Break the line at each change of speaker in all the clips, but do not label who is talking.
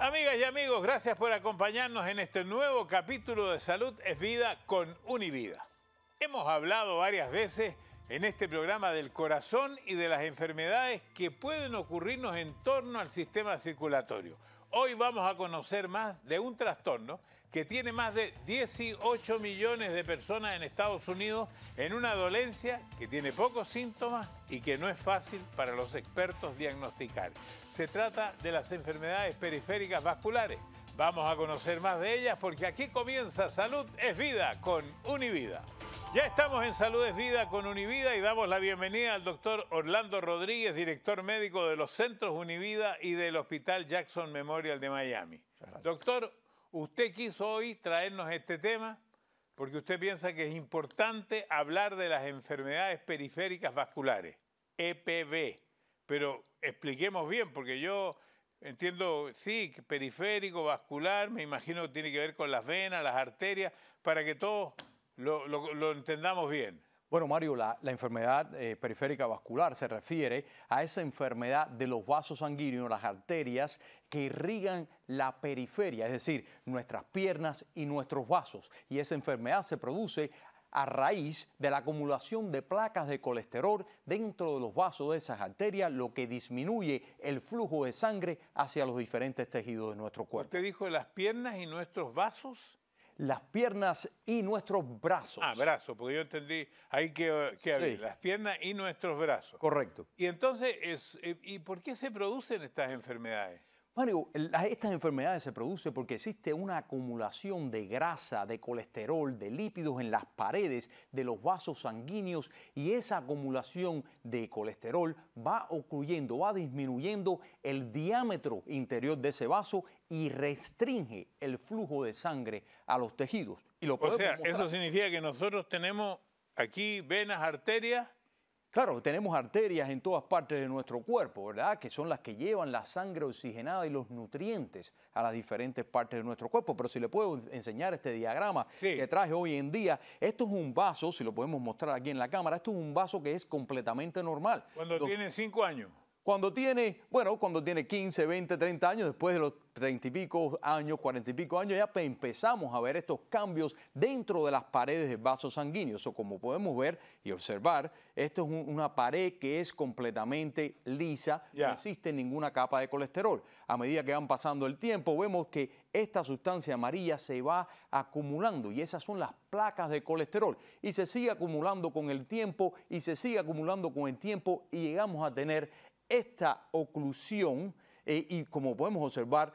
Amigas y amigos, gracias por acompañarnos en este nuevo capítulo de Salud es Vida con Univida. Hemos hablado varias veces en este programa del corazón y de las enfermedades que pueden ocurrirnos en torno al sistema circulatorio. Hoy vamos a conocer más de un trastorno que tiene más de 18 millones de personas en Estados Unidos en una dolencia que tiene pocos síntomas y que no es fácil para los expertos diagnosticar. Se trata de las enfermedades periféricas vasculares. Vamos a conocer más de ellas porque aquí comienza Salud es Vida con Univida. Ya estamos en Salud es Vida con Univida y damos la bienvenida al doctor Orlando Rodríguez, director médico de los centros Univida y del Hospital Jackson Memorial de Miami. Doctor, Usted quiso hoy traernos este tema porque usted piensa que es importante hablar de las enfermedades periféricas vasculares, EPV. Pero expliquemos bien, porque yo entiendo, sí, periférico, vascular, me imagino que tiene que ver con las venas, las arterias, para que
todos lo, lo entendamos bien. Bueno, Mario, la, enfermedad eh, periférica vascular se refiere a esa enfermedad de los vasos sanguíneos, las arterias que irrigan la periferia, es decir, nuestras piernas y nuestros vasos. Y esa enfermedad se produce a raíz de la acumulación de placas de colesterol dentro de los vasos de esas arterias, lo que disminuye el flujo de sangre hacia los diferentes tejidos de nuestro cuerpo.
¿Usted dijo las piernas y nuestros vasos?
las piernas y nuestros
brazos. Ah, brazos, porque yo entendí, hay que, que abrir las piernas y nuestros brazos. Correcto. Y entonces, es, eh, ¿y por qué se producen estas enfermedades?
Mario, estas enfermedades se producen porque existe una acumulación de grasa, de colesterol, de lípidos en las paredes de los vasos sanguíneos y esa acumulación de colesterol va ocluyendo, va disminuyendo el diámetro interior de ese vaso y restringe el flujo de sangre a los tejidos. o sea, eso
significa que nosotros tenemos aquí venas, arterias
Claro, tenemos arterias en todas partes de nuestro cuerpo, ¿verdad? Que son las que llevan la sangre oxigenada y los nutrientes a las diferentes partes de nuestro cuerpo. Pero si le puedo enseñar este diagrama que traje hoy en día, esto es un vaso, si lo podemos mostrar aquí en la cámara, esto es un vaso que es completamente normal.
Cuando tiene tienen cinco años.
Cuando tiene, bueno, cuando tiene 15, 20, 30 años, después de los 30 y pico años, 40 y pico años, ya empezamos a ver estos cambios dentro de las paredes de vasos sanguíneos. O como podemos ver y observar, esto es una pared que es completamente lisa, no existe ninguna capa de colesterol. A medida que van pasando el tiempo, vemos que esta sustancia amarilla se va acumulando y esas son las placas de colesterol y se sigue acumulando con el tiempo y se sigue acumulando con el tiempo y llegamos a tener esta oclusión eh, y como podemos observar,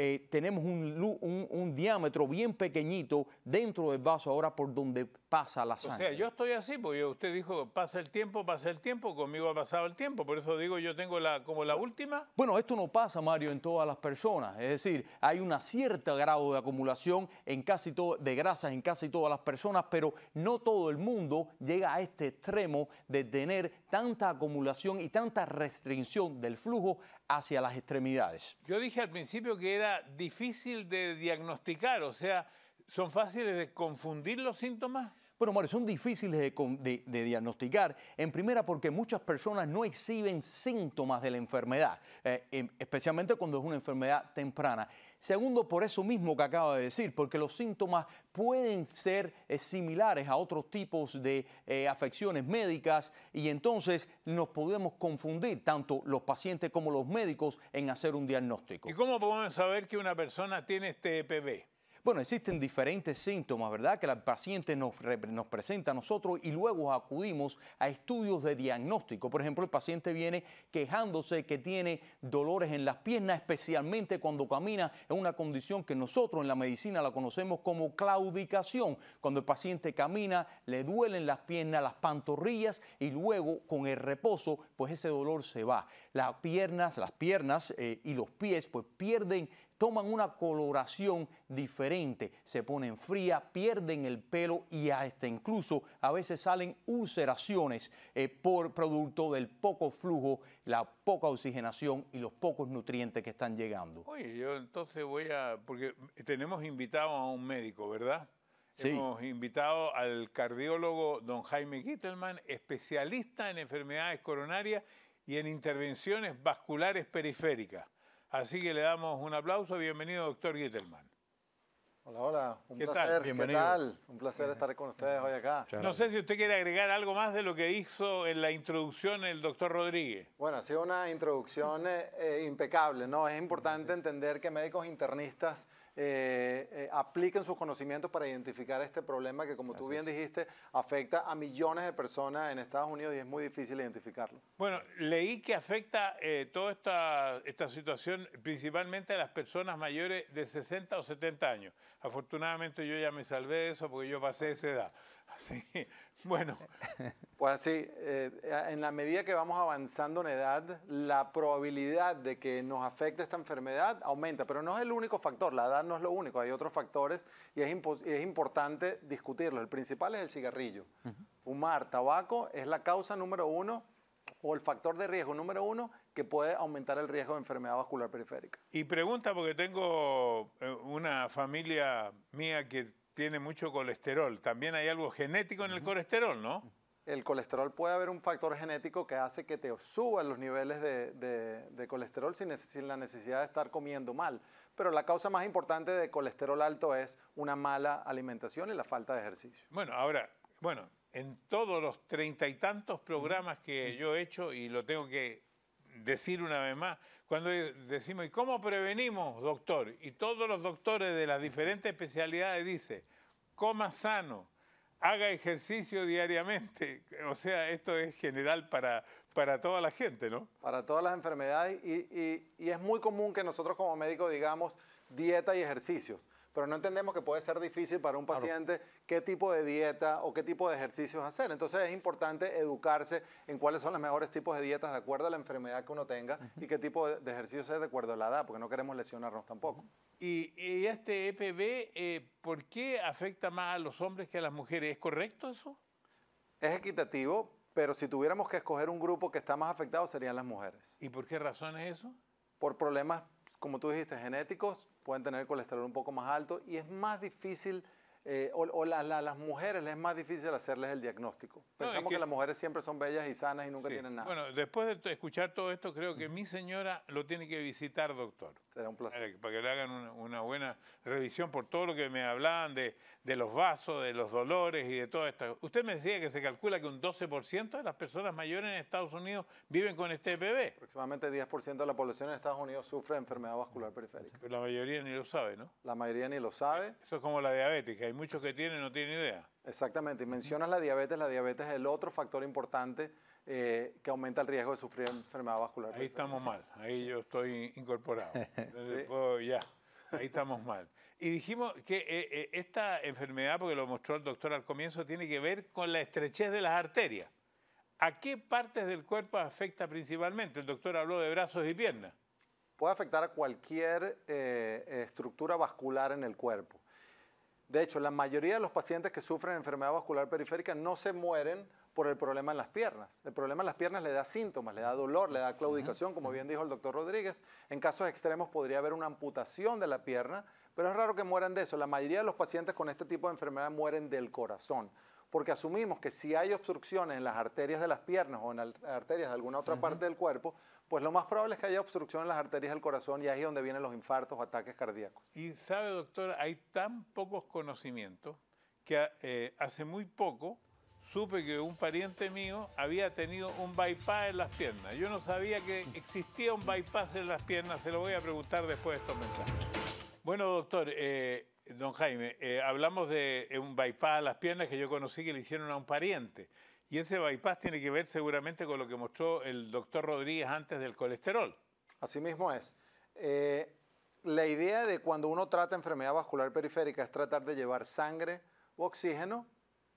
eh, tenemos un, diámetro bien pequeñito dentro del vaso ahora por donde pasa la sangre. O sea,
yo estoy así, porque usted dijo, pasa el tiempo, pasa el tiempo, conmigo ha pasado el tiempo, por eso digo, yo tengo la, como la última.
Bueno, esto no pasa, Mario, en todas las personas, es decir, hay un cierto grado de acumulación en casi todo, de grasas en casi todas las personas, pero no todo el mundo llega a este extremo de tener tanta acumulación y tanta restricción del flujo hacia las extremidades.
Yo dije al principio que era difícil de diagnosticar, o sea, ¿son fáciles de confundir
los síntomas? Bueno, Mario, son difíciles de, diagnosticar. En primera, porque muchas personas no exhiben síntomas de la enfermedad, eh, em, especialmente cuando es una enfermedad temprana. Segundo, por eso mismo que acaba de decir, porque los síntomas pueden ser eh, similares a otros tipos de eh, afecciones médicas y entonces nos podemos confundir tanto los pacientes como los médicos en hacer un diagnóstico. ¿Y cómo
podemos saber que una persona tiene este EPV?
Bueno, existen diferentes síntomas, ¿verdad?, que el paciente nos, nos presenta a nosotros y luego acudimos a estudios de diagnóstico. Por ejemplo, el paciente viene quejándose que tiene dolores en las piernas, especialmente cuando camina, es una condición que nosotros en la medicina la conocemos como claudicación. Cuando el paciente camina, le duelen las piernas, las pantorrillas y luego con el reposo, pues ese dolor se va. Las piernas, las piernas eh, y los pies, pues pierden toman una coloración diferente, se ponen fría, pierden el pelo y hasta incluso a veces salen ulceraciones eh, por producto del poco flujo, la poca oxigenación y los pocos nutrientes que están llegando.
Oye, yo entonces voy a, porque tenemos invitado a un médico, ¿verdad? Sí. Hemos invitado al cardiólogo don Jaime Gittelman, especialista en enfermedades coronarias y en intervenciones vasculares periféricas. Así que le damos un aplauso. Bienvenido, doctor Gittelman.
Hola, hola. Un placer. Un placer estar con ustedes hoy acá. No
sé si usted quiere agregar algo más de lo que hizo en la introducción el doctor Rodríguez.
Bueno, ha sido una introducción eh, eh, impecable, ¿no? Es importante entender que médicos internistas eh, eh, apliquen sus conocimientos para identificar este problema que, como tú bien dijiste, afecta a millones de personas en Estados Unidos y es muy difícil identificarlo.
Bueno, leí que afecta eh, toda esta, esta situación principalmente a las personas mayores de 60 o 70 años. Afortunadamente yo ya me salvé de eso porque yo pasé esa edad. Sí, bueno,
pues así, eh, en la medida que vamos avanzando en edad, la probabilidad de que nos afecte esta enfermedad aumenta, pero no es el único factor, la edad no es lo único, hay otros factores y es, importante discutirlo. El principal es el cigarrillo. Fumar tabaco es la causa número uno o el factor de riesgo número uno que puede aumentar el riesgo de enfermedad vascular periférica.
Y pregunta, porque tengo eh, una familia mía que tiene mucho colesterol. También hay algo genético en el colesterol, ¿no?
El colesterol puede haber un factor genético que hace que te suban los niveles de, colesterol sin, sin la necesidad de estar comiendo mal. Pero la causa más importante de colesterol alto es una mala alimentación y la falta de ejercicio.
Bueno, ahora, bueno, en todos los treinta y tantos programas que yo he hecho, y lo tengo que decir una vez más, cuando decimos, ¿y cómo prevenimos, doctor? Y todos los doctores de las diferentes especialidades dicen, coma sano, haga ejercicio diariamente. O sea, esto es general para,
toda la gente, ¿no? Para todas las enfermedades y es muy común que nosotros como médicos digamos dieta y ejercicios pero no entendemos que puede ser difícil para un paciente qué tipo de dieta o qué tipo de ejercicios hacer. Entonces es importante educarse en cuáles son los mejores tipos de dietas de acuerdo a la enfermedad que uno tenga y qué tipo de ejercicio es de acuerdo a la edad, porque no queremos lesionarnos tampoco.
Y, este EPB, eh, ¿por qué afecta más a los hombres que a las mujeres? ¿Es correcto eso?
Es equitativo, pero si tuviéramos que escoger un grupo que está más afectado serían las mujeres. ¿Y
por qué razón es eso?
Por problemas como tú dijiste, genéticos, pueden tener colesterol un poco más alto y es más difícil, eh, o, las mujeres les es más difícil hacerles el diagnóstico. Pensamos que, las mujeres siempre son bellas y sanas y nunca tienen nada.
Bueno, después de escuchar todo esto, creo que mm. mi señora lo tiene que visitar, doctor un placer. Para que le hagan una, buena revisión por todo lo que me hablaban de, los vasos, de los dolores y de todo esto. Usted me decía que se calcula que un 12% de las personas mayores en Estados Unidos
viven con este bebé. Aproximadamente 10% de la población en Estados Unidos sufre enfermedad vascular periférica.
Pero la mayoría ni lo sabe, ¿no? La mayoría ni lo sabe. Eso es como la diabética, hay muchos que tienen y no tienen idea.
Exactamente. Y mencionas la diabetes. La diabetes es el otro factor importante eh, que aumenta el riesgo de sufrir enfermedad vascular. Ahí estamos mal,
ahí yo estoy incorporado. ya, ahí estamos mal. Y dijimos que eh, eh, esta enfermedad, porque lo mostró el doctor al comienzo, tiene que ver con la estrechez de las arterias. ¿A qué partes del cuerpo afecta principalmente? El doctor habló de brazos y piernas.
Puede afectar a cualquier estructura vascular en el cuerpo. De hecho, la mayoría de los pacientes que sufren enfermedad vascular periférica no se mueren por el problema en las piernas. El problema en las piernas le da síntomas, le da dolor, le da claudicación, como bien dijo el doctor Rodríguez. En casos extremos podría haber una amputación de la pierna, pero es raro que mueran de eso. La mayoría de los pacientes con este tipo de enfermedad mueren del corazón porque asumimos que si hay obstrucciones en las arterias de las piernas o en las arterias de alguna otra parte del cuerpo, pues lo más probable es que haya obstrucción en las arterias del corazón y ahí es donde vienen los infartos o ataques cardíacos.
Y sabe, doctor, hay tan pocos conocimientos que eh, hace muy poco supe que un pariente mío había tenido un bypass en las piernas. Yo no sabía que existía un bypass en las piernas, se lo voy a preguntar después de estos mensajes. Bueno, doctor, eh, Don Jaime, eh, hablamos de eh, un bypass a las piernas que yo conocí que le hicieron a un pariente. Y ese bypass tiene que ver seguramente con lo que mostró el doctor Rodríguez antes del colesterol.
Así mismo es. Eh, la idea de cuando uno trata enfermedad vascular periférica es tratar de llevar sangre o oxígeno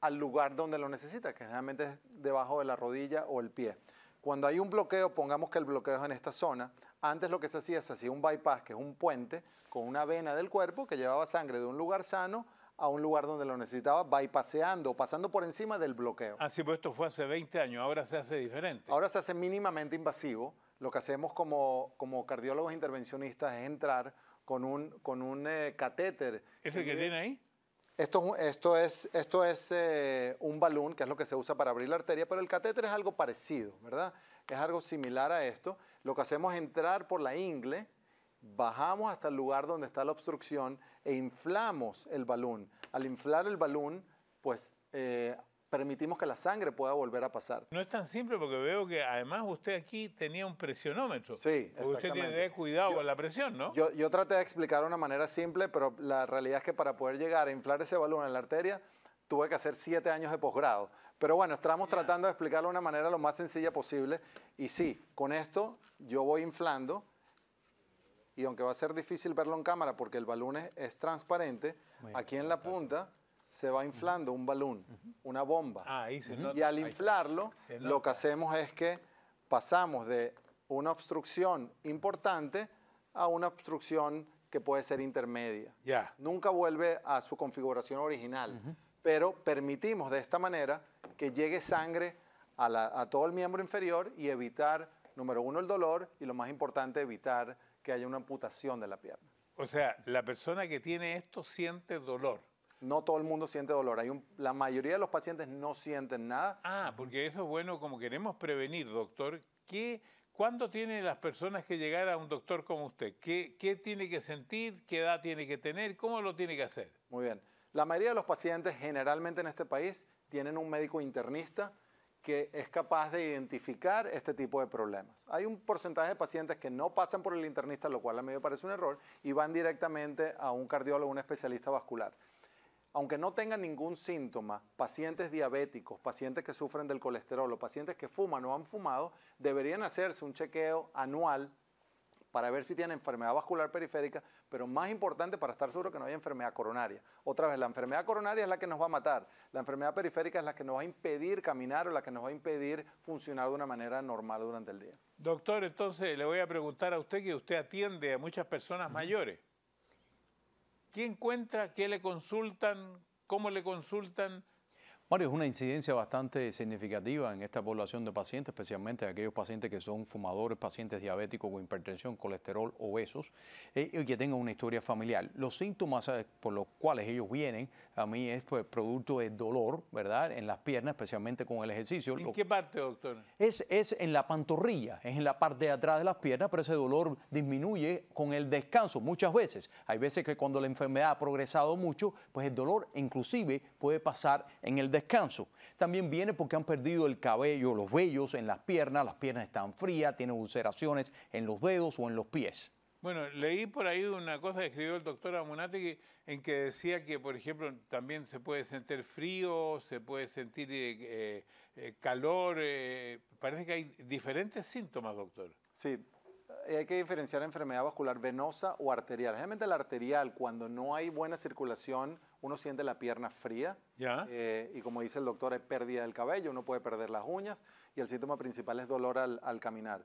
al lugar donde lo necesita, que generalmente es debajo de la rodilla o el pie. Cuando hay un bloqueo, pongamos que el bloqueo es en esta zona, antes lo que se hacía es hacía un bypass, que es un puente con una vena del cuerpo que llevaba sangre de un lugar sano a un lugar donde lo necesitaba, bypaseando, pasando por encima del bloqueo. Así ah, pues, esto fue hace 20 años, ahora se hace diferente. Ahora se hace mínimamente invasivo. Lo que hacemos como, como cardiólogos intervencionistas es entrar con un, con un eh, catéter. ¿Ese que tiene ahí? Esto, esto es, esto es eh, un balón, que es lo que se usa para abrir la arteria, pero el catéter es algo parecido, ¿verdad? Es algo similar a esto. Lo que hacemos es entrar por la ingle, bajamos hasta el lugar donde está la obstrucción e inflamos el balón. Al inflar el balón, pues eh, permitimos que la sangre pueda volver a pasar.
No es tan simple porque veo que además usted aquí tenía un presionómetro. Sí, Usted tiene que cuidado con la presión, ¿no?
Yo, traté de explicarlo de una manera simple, pero la realidad es que para poder llegar a inflar ese balón en la arteria, tuve que hacer siete años de posgrado. Pero bueno, estamos tratando de explicarlo de una manera lo más sencilla posible. Y sí, con esto yo voy inflando. Y aunque va a ser difícil verlo en cámara porque el balón es, transparente, aquí en la punta se va inflando un balón, una bomba.
Ah, y al
inflarlo, lo que hacemos es que pasamos de una obstrucción importante a una obstrucción que puede ser intermedia. Nunca vuelve a su configuración original, pero permitimos de esta manera que llegue sangre a, todo el miembro inferior y evitar, número uno, el dolor y lo más importante, evitar que haya una amputación de la pierna.
O sea, la persona que tiene esto siente dolor
no todo el mundo siente dolor. Hay la mayoría de los pacientes no sienten nada.
Ah, porque eso es bueno, como queremos prevenir, doctor, ¿qué, ¿cuándo tienen las personas que llegar a un doctor como usted? ¿Qué, ¿Qué tiene que sentir? ¿Qué edad tiene que tener? ¿Cómo lo tiene que hacer?
Muy bien. La mayoría de los pacientes, generalmente en este país, tienen un médico internista que es capaz de identificar este tipo de problemas. Hay un porcentaje de pacientes que no pasan por el internista, lo cual a mí me parece un error, y van directamente a un cardiólogo, un especialista vascular aunque no tengan ningún síntoma, pacientes diabéticos, pacientes que sufren del colesterol o pacientes que fuman o han fumado, deberían hacerse un chequeo anual para ver si tienen enfermedad vascular periférica, pero más importante para estar seguro que no hay enfermedad coronaria. Otra vez, la enfermedad coronaria es la que nos va a matar, la enfermedad periférica es la que nos va a impedir caminar o la que nos va a impedir funcionar de una manera normal durante el día.
Doctor, entonces le voy a preguntar a usted que usted atiende a muchas personas mayores. ¿Quién encuentra? ¿Qué le consultan? ¿Cómo le consultan?
Mario, es una incidencia bastante significativa en esta población de pacientes, especialmente aquellos pacientes que son fumadores, pacientes diabéticos con hipertensión, colesterol, obesos, eh, y que tengan una historia familiar. Los síntomas eh, por los cuales ellos vienen, a mí es pues, producto de dolor, ¿verdad?, en las piernas, especialmente con el ejercicio. ¿En qué parte, doctor? Es, es en la pantorrilla, es en la parte de atrás de las piernas, pero ese dolor disminuye con el descanso muchas veces. Hay veces que cuando la enfermedad ha progresado mucho, pues el dolor inclusive puede pasar en el descanso descanso. También viene porque han perdido el cabello, los vellos en las piernas, las piernas están frías, tienen ulceraciones en los dedos o en los pies.
Bueno, leí por ahí una cosa que escribió el doctor Amunati en que decía que, por ejemplo, también se puede sentir frío, se puede sentir eh, eh, eh, calor. parece que hay
diferentes síntomas, doctor. Sí, hay que diferenciar enfermedad vascular venosa o arterial. Realmente la arterial, cuando no hay buena circulación uno siente la pierna fría eh, y como dice el doctor, hay pérdida del cabello, uno puede perder las uñas y el síntoma principal es dolor al, caminar.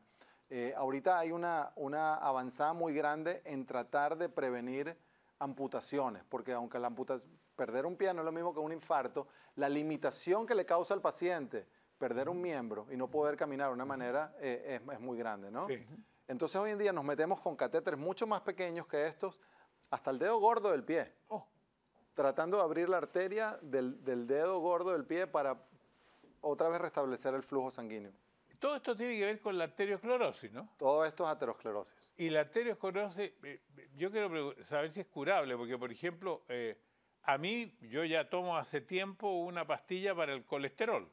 Eh, ahorita hay una, una avanzada muy grande en tratar de prevenir amputaciones, porque aunque la perder un pie no es lo mismo que un infarto, la limitación que le causa al paciente perder un miembro y no poder caminar de una manera eh, es, muy grande, ¿no? Entonces hoy en día nos metemos con catéteres mucho más pequeños que estos, hasta el dedo gordo del pie. Oh tratando de abrir la arteria del, dedo gordo del pie para otra vez restablecer el flujo sanguíneo.
Todo esto tiene que ver con la arteriosclerosis, ¿no? Todo esto es aterosclerosis. Y la arteriosclerosis, eh, eh, yo quiero saber si es curable, porque por ejemplo, eh, a mí yo ya tomo hace tiempo una pastilla para el colesterol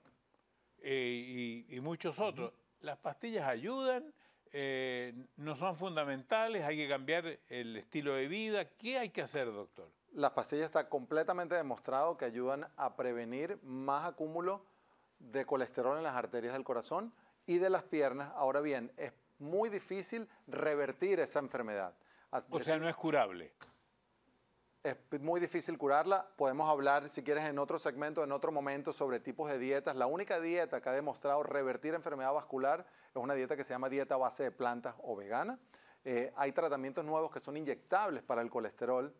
y, muchos otros. Las pastillas ayudan, no son fundamentales, hay que cambiar el estilo de vida. ¿Qué hay que hacer, doctor?
Las pastillas está completamente demostrado que ayudan a prevenir más acúmulo de colesterol en las arterias del corazón y de las piernas. Ahora bien, es muy difícil revertir esa enfermedad. O sea, no es curable. Es muy difícil curarla. Podemos hablar, si quieres, en otro segmento, en otro momento, sobre tipos de dietas. La única dieta que ha demostrado revertir enfermedad vascular es una dieta que se llama dieta base de plantas o vegana. Eh, hay tratamientos nuevos que son inyectables para el colesterol,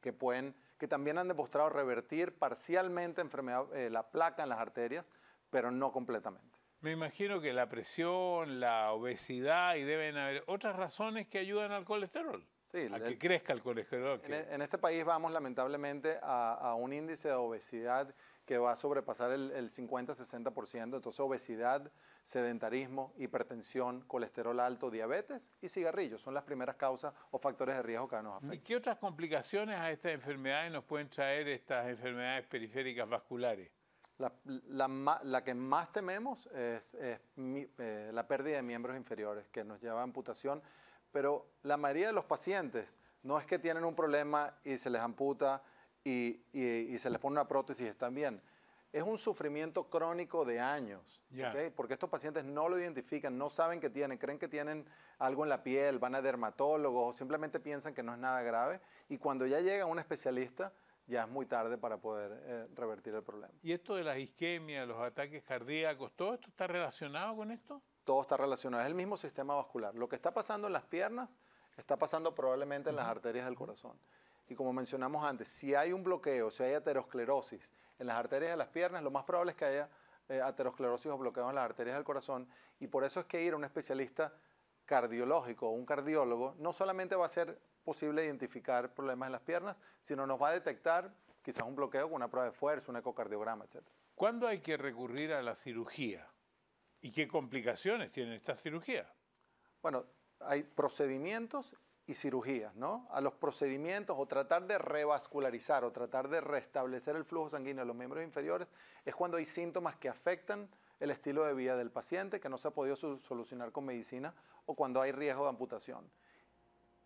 que, pueden, que también han demostrado revertir parcialmente enfermedad, eh, la placa en las arterias, pero no completamente.
Me imagino que la presión, la obesidad y deben haber otras razones que ayudan al colesterol.
Sí, a que crezca el colesterol. E, en, este país vamos lamentablemente a un índice de obesidad que va a sobrepasar el, 50-60%, entonces obesidad, sedentarismo, hipertensión, colesterol alto, diabetes y cigarrillos son las primeras causas o factores de riesgo que nos afectan. ¿Y
qué otras complicaciones a estas enfermedades nos pueden traer estas enfermedades periféricas
vasculares? La, que más tememos es, eh, la pérdida de miembros inferiores, que nos lleva a amputación, pero la mayoría de los pacientes no es que tienen un problema y se les amputa y, se les pone una prótesis, están bien. Es un sufrimiento crónico de años, porque estos pacientes no lo identifican, no saben que tienen, creen que tienen algo en la piel, van a dermatólogos o simplemente piensan que no es nada grave y cuando ya llega un especialista ya es muy tarde para poder eh, revertir el problema.
¿Y esto de las isquemias, los ataques cardíacos, todo esto está relacionado con esto?
Todo está relacionado, es el mismo sistema vascular. Lo que está pasando en las piernas está pasando probablemente en las arterias del corazón. Y como mencionamos antes, si hay un bloqueo, si hay aterosclerosis en las arterias de las piernas, lo más probable es que haya eh, aterosclerosis o bloqueo en las arterias del corazón. Y por eso es que ir a un especialista cardiológico o un cardiólogo no solamente va a ser posible identificar problemas en las piernas, sino nos va a detectar quizás un bloqueo con una prueba de fuerza, un ecocardiograma, etc.
¿Cuándo hay que recurrir a la cirugía? ¿Y qué complicaciones
tiene esta cirugía? Bueno, hay procedimientos y cirugías, ¿no? A los procedimientos o tratar de revascularizar o tratar de restablecer el flujo sanguíneo a los miembros inferiores es cuando hay síntomas que afectan el estilo de vida del paciente que no se ha podido solucionar con medicina o cuando hay riesgo de amputación.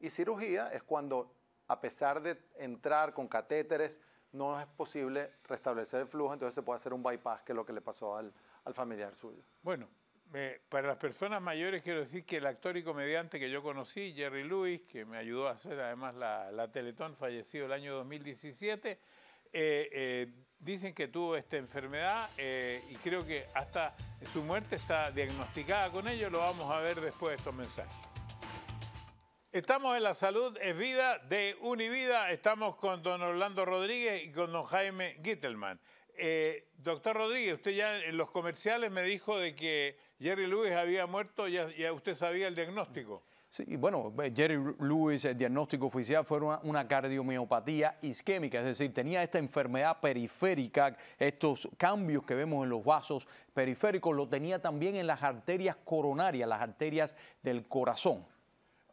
Y cirugía es cuando, a pesar de entrar con catéteres, no es posible restablecer el flujo, entonces se puede hacer un bypass, que es lo que le pasó al, al familiar suyo.
Bueno, para las personas mayores quiero decir que el actor y comediante que yo conocí, Jerry Lewis, que me ayudó a hacer además la, la Teletón, fallecido el año 2017, eh, eh, dicen que tuvo esta enfermedad eh, y creo que hasta su muerte está diagnosticada con ello. Lo vamos a ver después de estos mensajes. Estamos en La Salud es Vida de Univida. Estamos con don Orlando Rodríguez y con don Jaime Gittelman. doctor Rodríguez, usted ya en los comerciales me dijo de que Jerry Lewis había muerto, ya, usted sabía el diagnóstico.
Sí, bueno, eh, Jerry Lewis, el diagnóstico oficial fue una, una, cardiomiopatía isquémica, es decir, tenía esta enfermedad periférica, estos cambios que vemos en los vasos periféricos, lo tenía también en las arterias coronarias, las arterias del corazón.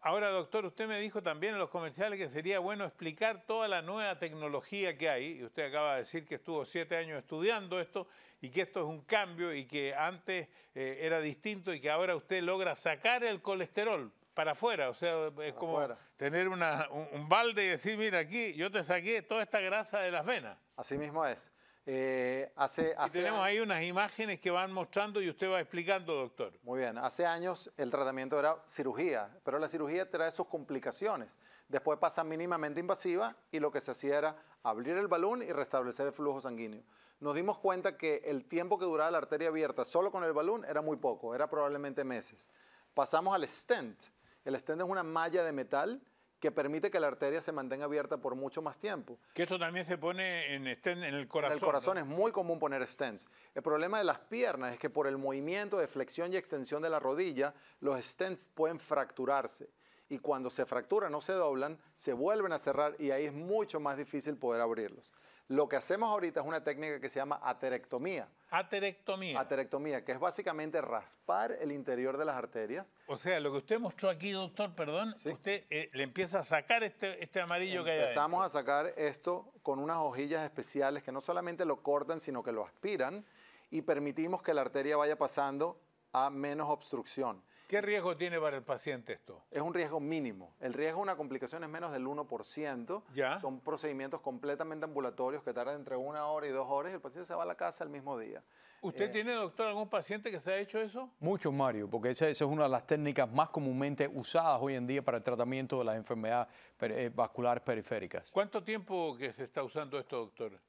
Ahora, doctor, usted me dijo también en los comerciales que sería bueno explicar toda la nueva tecnología que hay, y usted acaba de decir que estuvo siete años estudiando esto, y que esto es un cambio, y que antes eh, era distinto, y que ahora usted logra sacar el colesterol para afuera, o sea, es como tener un balde y decir, mira, aquí yo te saqué toda esta grasa de las venas.
Así mismo es. Eh, y tenemos ahí
unas imágenes que van mostrando y usted va explicando, doctor.
Muy bien, hace años el tratamiento era cirugía, pero la cirugía trae sus complicaciones. Después pasa mínimamente invasiva y lo que se hacía era abrir el balón y restablecer el flujo sanguíneo. Nos dimos cuenta que el tiempo que duraba la arteria abierta solo con el balón era muy poco, era probablemente meses. Pasamos al stent. El stent es una malla de metal que permite que la arteria se mantenga abierta por mucho más tiempo. Que esto también se pone en en el corazón. En el corazón es muy común poner stents. El problema de las piernas es que por el movimiento de flexión y extensión de la rodilla, los stents pueden fracturarse. Y cuando se fracturan, o se doblan, se vuelven a cerrar y ahí es mucho más difícil poder abrirlos. Lo que hacemos ahorita es una técnica que se llama aterectomía. Aterectomía. Aterectomía, que es básicamente raspar el interior de las arterias.
O sea, lo que usted mostró aquí, doctor, perdón, usted eh, le empieza a sacar este, este amarillo que hay. Empezamos
a sacar esto con unas hojillas especiales que no solamente lo cortan, sino que lo aspiran y permitimos que la arteria vaya pasando a menos obstrucción.
¿Qué riesgo tiene para el paciente esto?
Es un riesgo mínimo. El riesgo de una complicación es menos del 1%. ¿Ya? Son procedimientos completamente ambulatorios que tardan entre una hora y dos horas y el paciente se va a la casa el mismo día.
¿Usted eh,
tiene, doctor, algún paciente que se ha hecho eso?
Muchos, Mario, porque esa, es una de las técnicas más comúnmente usadas hoy en día para el tratamiento de las enfermedades eh, vasculares periféricas. ¿Cuánto
tiempo que se está usando esto, doctor?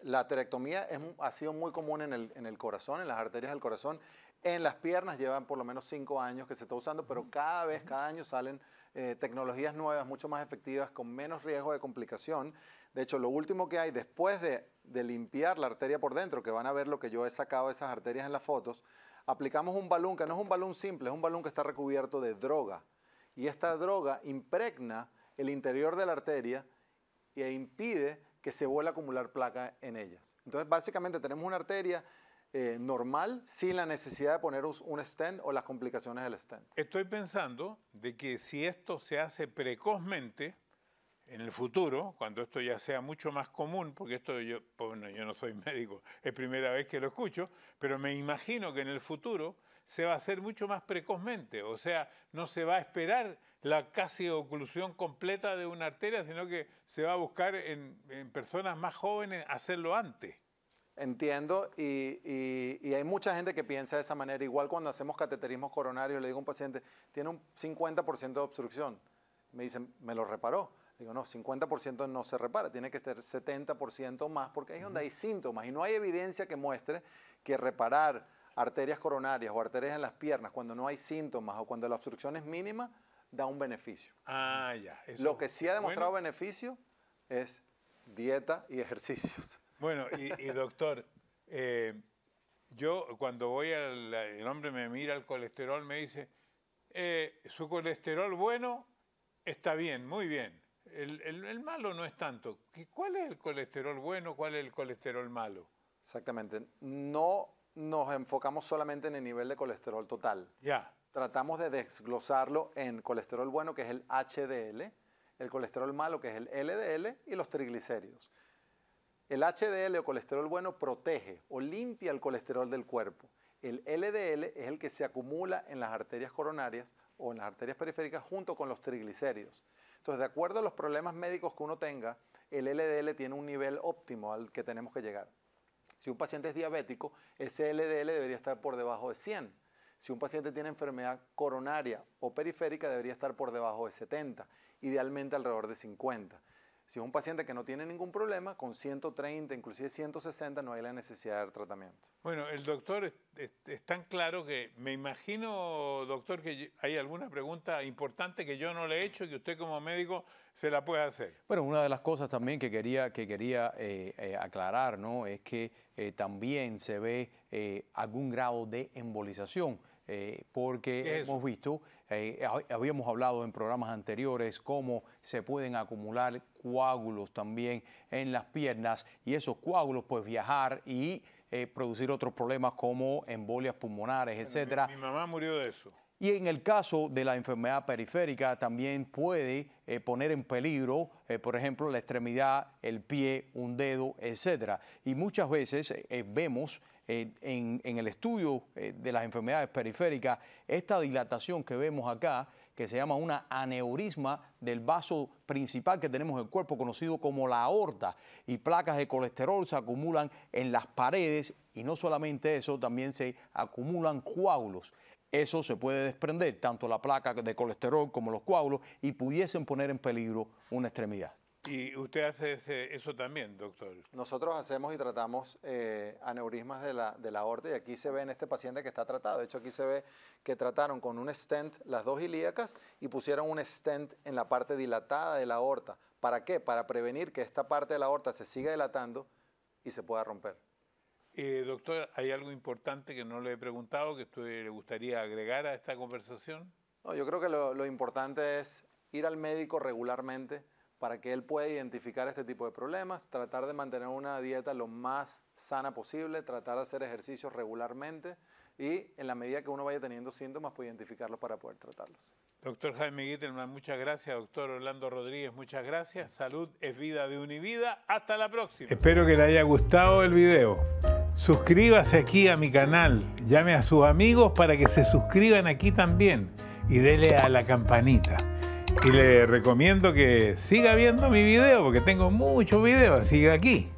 La terectomía es, ha sido muy común en el, en el corazón, en las arterias del corazón en las piernas llevan por lo menos cinco años que se está usando, pero cada vez, cada año salen eh, tecnologías nuevas, mucho más efectivas, con menos riesgo de complicación. De hecho, lo último que hay después de, de limpiar la arteria por dentro, que van a ver lo que yo he sacado de esas arterias en las fotos, aplicamos un balón que no es un balón simple, es un balón que está recubierto de droga. Y esta droga impregna el interior de la arteria e impide que se vuelva a acumular placa en ellas. Entonces, básicamente tenemos una arteria eh, normal sin la necesidad de poner un stent o las complicaciones del stent.
Estoy pensando de que si esto se hace precozmente, en el futuro, cuando esto ya sea mucho más común, porque esto yo, no soy médico, es primera vez que lo escucho, pero me imagino que en el futuro se va a hacer mucho más precozmente, o sea, no se va a esperar la casi oclusión completa de una arteria, sino que se va a buscar en personas más jóvenes hacerlo antes.
Entiendo, y, hay mucha gente que piensa de esa manera. Igual cuando hacemos cateterismo coronarios, le digo a un paciente, tiene un 50% de obstrucción. Me dicen, ¿me lo reparó? Digo, no, 50% no se repara, tiene que ser 70% más, porque ahí es donde hay síntomas y no hay evidencia que muestre que reparar arterias coronarias o arterias en las piernas cuando no hay síntomas o cuando la obstrucción es mínima, da un beneficio. Ah, ya. lo que sí ha demostrado beneficio es dieta y ejercicios. Bueno, y, doctor,
eh, yo cuando voy al. El hombre me mira el colesterol, me dice: eh, su colesterol bueno está bien, muy bien. El, malo no es tanto. ¿Cuál es el colesterol bueno? ¿Cuál es el colesterol malo?
Exactamente. No nos enfocamos solamente en el nivel de colesterol total. Ya. Tratamos de desglosarlo en colesterol bueno, que es el HDL, el colesterol malo, que es el LDL, y los triglicéridos. El HDL o colesterol bueno protege o limpia el colesterol del cuerpo. El LDL es el que se acumula en las arterias coronarias o en las arterias periféricas junto con los triglicéridos. Entonces, de acuerdo a los problemas médicos que uno tenga, el LDL tiene un nivel óptimo al que tenemos que llegar. Si un paciente es diabético, ese LDL debería estar por debajo de 100. Si un paciente tiene enfermedad coronaria o periférica, debería estar por debajo de 70, idealmente alrededor de 50. Si es un paciente que no tiene ningún problema, con 130, inclusive 160, no hay la necesidad de tratamiento.
Bueno, el doctor es, tan claro que me imagino, doctor, que hay alguna pregunta importante que yo no le he hecho y que usted como médico se la puede hacer.
Bueno, una de las cosas también que quería, que quería eh, eh, aclarar ¿no? es que eh, también se ve algún grado de embolización eh, porque hemos visto, eh, habíamos hablado en programas anteriores cómo se pueden acumular coágulos también en las piernas y esos coágulos pues viajar y eh, producir otros problemas como embolias pulmonares, etcétera. Mi, mamá murió de eso. Y en el caso de la enfermedad periférica también puede poner en peligro, por ejemplo, la extremidad, el pie, un dedo, etcétera. Y muchas veces vemos eh, en, el estudio eh, de las enfermedades periféricas, esta dilatación que vemos acá, que se llama una aneurisma del vaso principal que tenemos en el cuerpo, conocido como la aorta, y placas de colesterol se acumulan en las paredes y no solamente eso, también se acumulan coágulos. Eso se puede desprender, tanto la placa de colesterol como los coágulos, y pudiesen poner en peligro una extremidad.
¿Y usted hace eso también, doctor? Nosotros hacemos y tratamos eh, aneurismas de la, aorta y aquí se ve en este paciente que está tratado. De hecho, aquí se ve que trataron con un stent las dos ilíacas y pusieron un stent en la parte dilatada de la aorta. ¿Para qué? Para prevenir que esta parte de la aorta se siga dilatando y se pueda romper.
Eh, doctor, ¿hay algo importante que no le he preguntado que usted le gustaría agregar a esta
conversación? yo creo que lo importante es ir al médico regularmente para que él pueda identificar este tipo de problemas, tratar de mantener una dieta lo más sana posible, tratar de hacer ejercicios regularmente y en la medida que uno vaya teniendo síntomas, pues identificarlos para poder tratarlos.
Doctor Jaime Gittelman, muchas gracias. Doctor Orlando Rodríguez, muchas gracias. Salud es vida de Univida. Hasta la próxima. Espero que le haya gustado el video. Suscríbase aquí a mi canal. Llame a sus amigos para que se suscriban aquí también. Y dele a la campanita. Y le recomiendo que siga viendo mi video porque tengo muchos videos, sigue aquí.